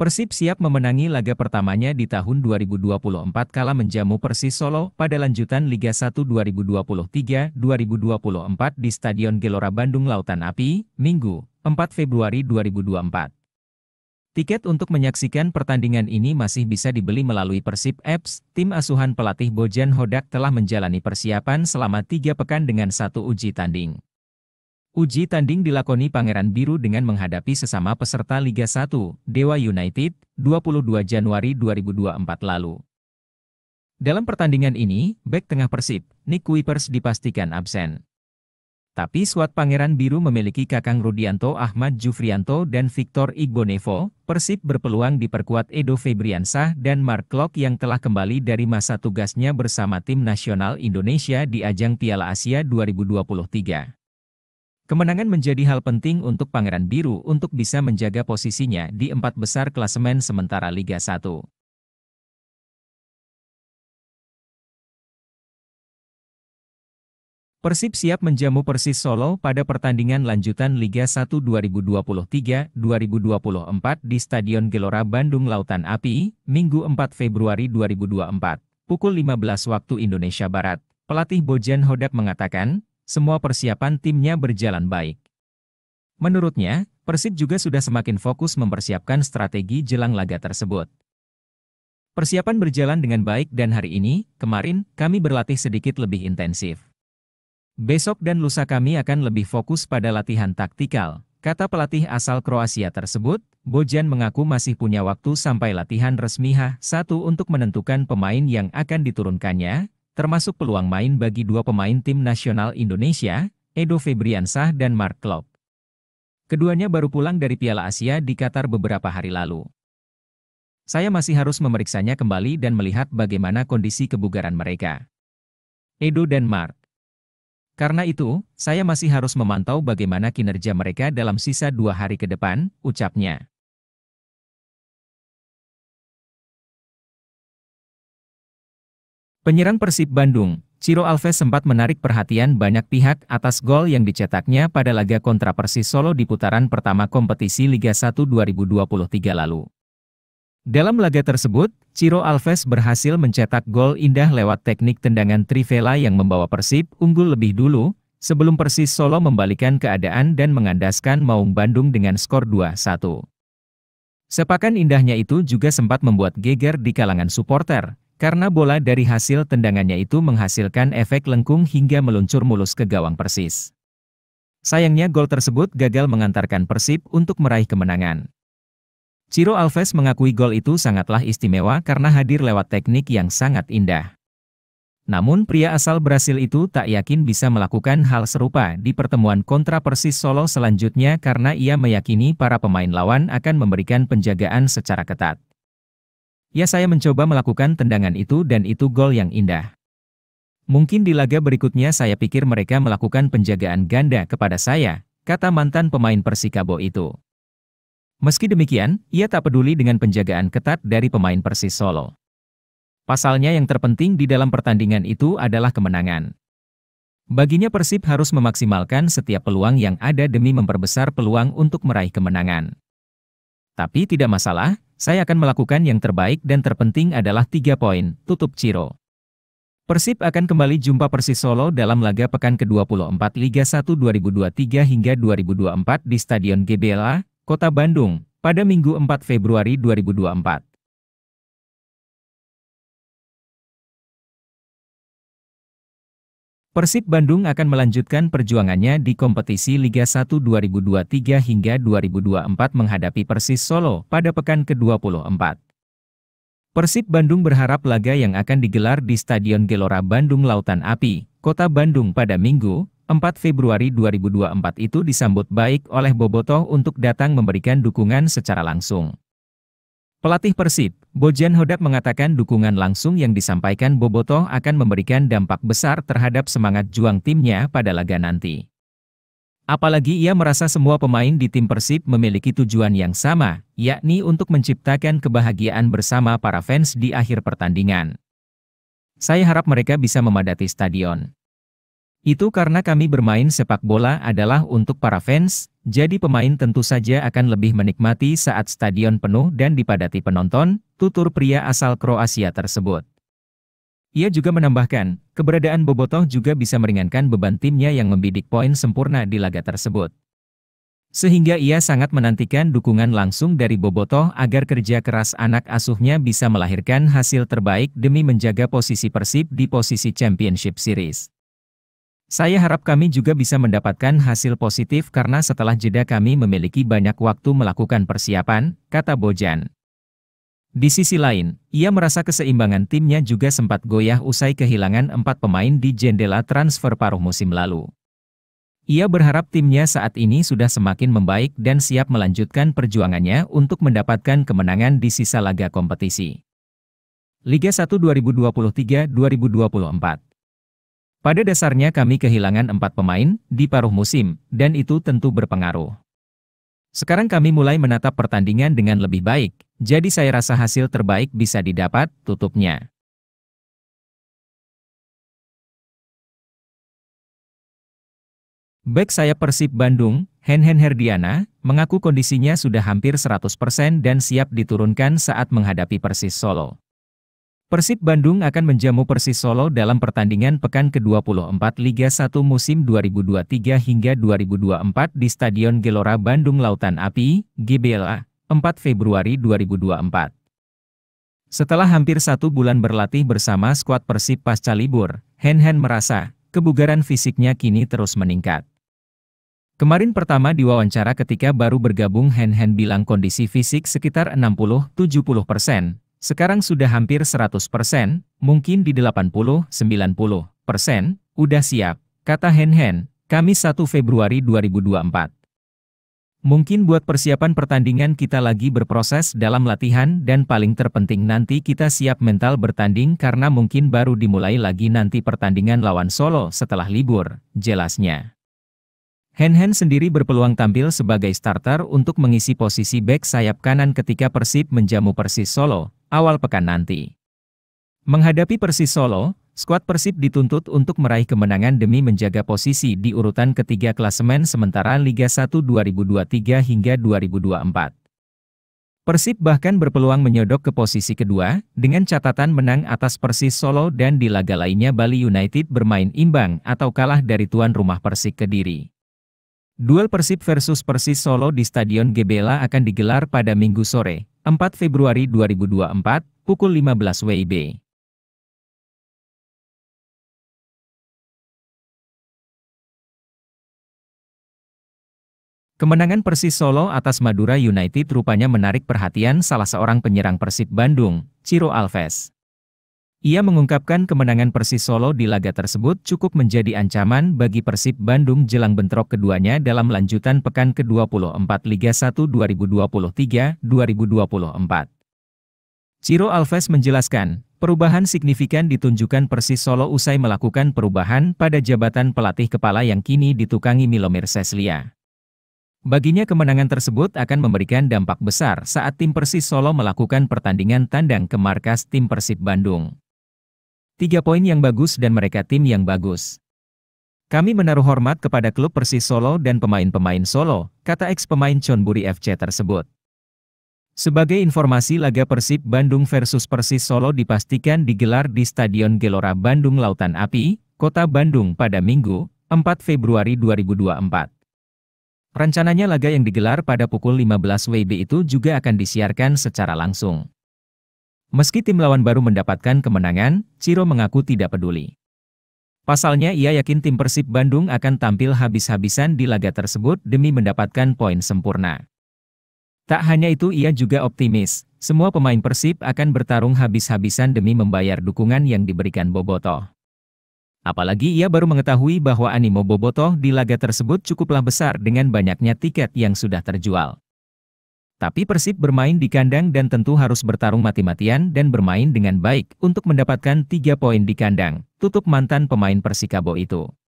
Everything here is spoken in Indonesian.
Persib siap memenangi laga pertamanya di tahun 2024 kala menjamu Persis Solo pada lanjutan Liga 1 2023-2024 di Stadion Gelora Bandung Lautan Api, Minggu, 4 Februari 2024. Tiket untuk menyaksikan pertandingan ini masih bisa dibeli melalui Persib Apps. Tim asuhan pelatih Bojan Hodak telah menjalani persiapan selama tiga pekan dengan satu uji tanding. Uji tanding dilakoni Pangeran Biru dengan menghadapi sesama peserta Liga 1, Dewa United, 22 Januari 2024 lalu. Dalam pertandingan ini, bek tengah Persib, Nick Kuipers dipastikan absen. Tapi suatu Pangeran Biru memiliki Kakang Rudianto Ahmad Jufrianto dan Victor Igbonevo, Persib berpeluang diperkuat Edo Febriansah dan Mark Klok yang telah kembali dari masa tugasnya bersama tim nasional Indonesia di ajang Piala Asia 2023. Kemenangan menjadi hal penting untuk Pangeran Biru untuk bisa menjaga posisinya di empat besar klasemen sementara Liga 1. Persib siap menjamu Persis Solo pada pertandingan lanjutan Liga 1 2023-2024 di Stadion Gelora Bandung Lautan Api, Minggu 4 Februari 2024, pukul 15 waktu Indonesia Barat. Pelatih Bojan Hodak mengatakan, semua persiapan timnya berjalan baik. Menurutnya, Persib juga sudah semakin fokus mempersiapkan strategi jelang laga tersebut. Persiapan berjalan dengan baik dan hari ini, kemarin, kami berlatih sedikit lebih intensif. Besok dan lusa kami akan lebih fokus pada latihan taktikal, kata pelatih asal Kroasia tersebut, Bojan mengaku masih punya waktu sampai latihan resmi H1 untuk menentukan pemain yang akan diturunkannya, termasuk peluang main bagi dua pemain tim nasional Indonesia, Edo Febriansah dan Mark Klopp. Keduanya baru pulang dari Piala Asia di Qatar beberapa hari lalu. Saya masih harus memeriksanya kembali dan melihat bagaimana kondisi kebugaran mereka. Edo dan Mark. Karena itu, saya masih harus memantau bagaimana kinerja mereka dalam sisa dua hari ke depan, ucapnya. Penyerang Persib Bandung, Ciro Alves sempat menarik perhatian banyak pihak atas gol yang dicetaknya pada laga kontra Persis Solo di putaran pertama kompetisi Liga 1 2023 lalu. Dalam laga tersebut, Ciro Alves berhasil mencetak gol indah lewat teknik tendangan Trivela yang membawa Persib unggul lebih dulu, sebelum Persis Solo membalikan keadaan dan mengandaskan Maung Bandung dengan skor 2-1. Sepakan indahnya itu juga sempat membuat geger di kalangan supporter, karena bola dari hasil tendangannya itu menghasilkan efek lengkung hingga meluncur mulus ke gawang Persis. Sayangnya gol tersebut gagal mengantarkan Persib untuk meraih kemenangan. Ciro Alves mengakui gol itu sangatlah istimewa karena hadir lewat teknik yang sangat indah. Namun pria asal Brasil itu tak yakin bisa melakukan hal serupa di pertemuan kontra Persis Solo selanjutnya karena ia meyakini para pemain lawan akan memberikan penjagaan secara ketat. Ya saya mencoba melakukan tendangan itu dan itu gol yang indah. Mungkin di laga berikutnya saya pikir mereka melakukan penjagaan ganda kepada saya, kata mantan pemain Persikabo itu. Meski demikian, ia tak peduli dengan penjagaan ketat dari pemain Persis Solo. Pasalnya yang terpenting di dalam pertandingan itu adalah kemenangan. Baginya Persib harus memaksimalkan setiap peluang yang ada demi memperbesar peluang untuk meraih kemenangan. Tapi tidak masalah, saya akan melakukan yang terbaik dan terpenting adalah tiga poin, tutup Ciro. Persib akan kembali jumpa Persis Solo dalam laga pekan ke-24 Liga 1 2023 hingga 2024 di Stadion GBLA, Kota Bandung, pada Minggu 4 Februari 2024. Persib Bandung akan melanjutkan perjuangannya di kompetisi Liga 1 2023 hingga 2024 menghadapi Persis Solo pada pekan ke-24. Persib Bandung berharap laga yang akan digelar di Stadion Gelora Bandung Lautan Api, Kota Bandung pada Minggu, 4 Februari 2024 itu disambut baik oleh Bobotoh untuk datang memberikan dukungan secara langsung. Pelatih Persib, Bojan Hodak mengatakan dukungan langsung yang disampaikan Boboto akan memberikan dampak besar terhadap semangat juang timnya pada laga nanti. Apalagi ia merasa semua pemain di tim Persib memiliki tujuan yang sama, yakni untuk menciptakan kebahagiaan bersama para fans di akhir pertandingan. Saya harap mereka bisa memadati stadion. Itu karena kami bermain sepak bola adalah untuk para fans, jadi pemain tentu saja akan lebih menikmati saat stadion penuh dan dipadati penonton, tutur pria asal Kroasia tersebut. Ia juga menambahkan, keberadaan Bobotoh juga bisa meringankan beban timnya yang membidik poin sempurna di laga tersebut. Sehingga ia sangat menantikan dukungan langsung dari Bobotoh agar kerja keras anak asuhnya bisa melahirkan hasil terbaik demi menjaga posisi Persib di posisi Championship Series. Saya harap kami juga bisa mendapatkan hasil positif karena setelah jeda kami memiliki banyak waktu melakukan persiapan, kata Bojan. Di sisi lain, ia merasa keseimbangan timnya juga sempat goyah usai kehilangan empat pemain di jendela transfer paruh musim lalu. Ia berharap timnya saat ini sudah semakin membaik dan siap melanjutkan perjuangannya untuk mendapatkan kemenangan di sisa laga kompetisi. Liga 1 2023-2024 pada dasarnya kami kehilangan empat pemain di paruh musim, dan itu tentu berpengaruh. Sekarang kami mulai menatap pertandingan dengan lebih baik, jadi saya rasa hasil terbaik bisa didapat, tutupnya. Back saya Persib Bandung, Henhen Herdiana, mengaku kondisinya sudah hampir 100% dan siap diturunkan saat menghadapi Persis Solo. Persib Bandung akan menjamu Persis Solo dalam pertandingan pekan ke-24 Liga 1 musim 2023 hingga 2024 di Stadion Gelora Bandung Lautan Api, GBLA, 4 Februari 2024. Setelah hampir satu bulan berlatih bersama skuad Persib pasca libur, Hen Hen merasa, kebugaran fisiknya kini terus meningkat. Kemarin pertama diwawancara ketika baru bergabung Hen Hen bilang kondisi fisik sekitar 60-70 persen, sekarang sudah hampir 100%, mungkin di 80-90%, udah siap, kata Hen Hen, Kamis 1 Februari 2024. Mungkin buat persiapan pertandingan kita lagi berproses dalam latihan dan paling terpenting nanti kita siap mental bertanding karena mungkin baru dimulai lagi nanti pertandingan lawan Solo setelah libur, jelasnya. Hen Hen sendiri berpeluang tampil sebagai starter untuk mengisi posisi back sayap kanan ketika Persib menjamu Persis Solo, awal pekan nanti. Menghadapi Persis Solo, skuad Persib dituntut untuk meraih kemenangan demi menjaga posisi di urutan ketiga klasemen sementara Liga 1 2023 hingga 2024. Persib bahkan berpeluang menyodok ke posisi kedua, dengan catatan menang atas Persis Solo dan di laga lainnya Bali United bermain imbang atau kalah dari tuan rumah Persik Kediri. Duel Persib versus Persis Solo di Stadion Gebela akan digelar pada Minggu sore, 4 Februari 2024, pukul 15 WIB. Kemenangan Persis Solo atas Madura United rupanya menarik perhatian salah seorang penyerang Persib Bandung, Ciro Alves. Ia mengungkapkan kemenangan Persis Solo di laga tersebut cukup menjadi ancaman bagi Persib Bandung jelang bentrok keduanya dalam lanjutan pekan ke-24 Liga 1 2023-2024. Ciro Alves menjelaskan, perubahan signifikan ditunjukkan Persis Solo usai melakukan perubahan pada jabatan pelatih kepala yang kini ditukangi Milomir Seslia. Baginya kemenangan tersebut akan memberikan dampak besar saat tim Persis Solo melakukan pertandingan tandang ke markas tim Persib Bandung. Tiga poin yang bagus dan mereka tim yang bagus. Kami menaruh hormat kepada klub Persis Solo dan pemain-pemain Solo, kata ex-pemain Chonburi FC tersebut. Sebagai informasi laga Persib Bandung versus Persis Solo dipastikan digelar di Stadion Gelora Bandung Lautan Api, Kota Bandung pada Minggu, 4 Februari 2024. Rencananya laga yang digelar pada pukul 15 WIB itu juga akan disiarkan secara langsung. Meski tim lawan baru mendapatkan kemenangan, Ciro mengaku tidak peduli. Pasalnya ia yakin tim Persib Bandung akan tampil habis-habisan di laga tersebut demi mendapatkan poin sempurna. Tak hanya itu ia juga optimis, semua pemain Persib akan bertarung habis-habisan demi membayar dukungan yang diberikan Boboto. Apalagi ia baru mengetahui bahwa animo Boboto di laga tersebut cukuplah besar dengan banyaknya tiket yang sudah terjual. Tapi Persib bermain di kandang dan tentu harus bertarung mati-matian dan bermain dengan baik untuk mendapatkan tiga poin di kandang, tutup mantan pemain Persikabo itu.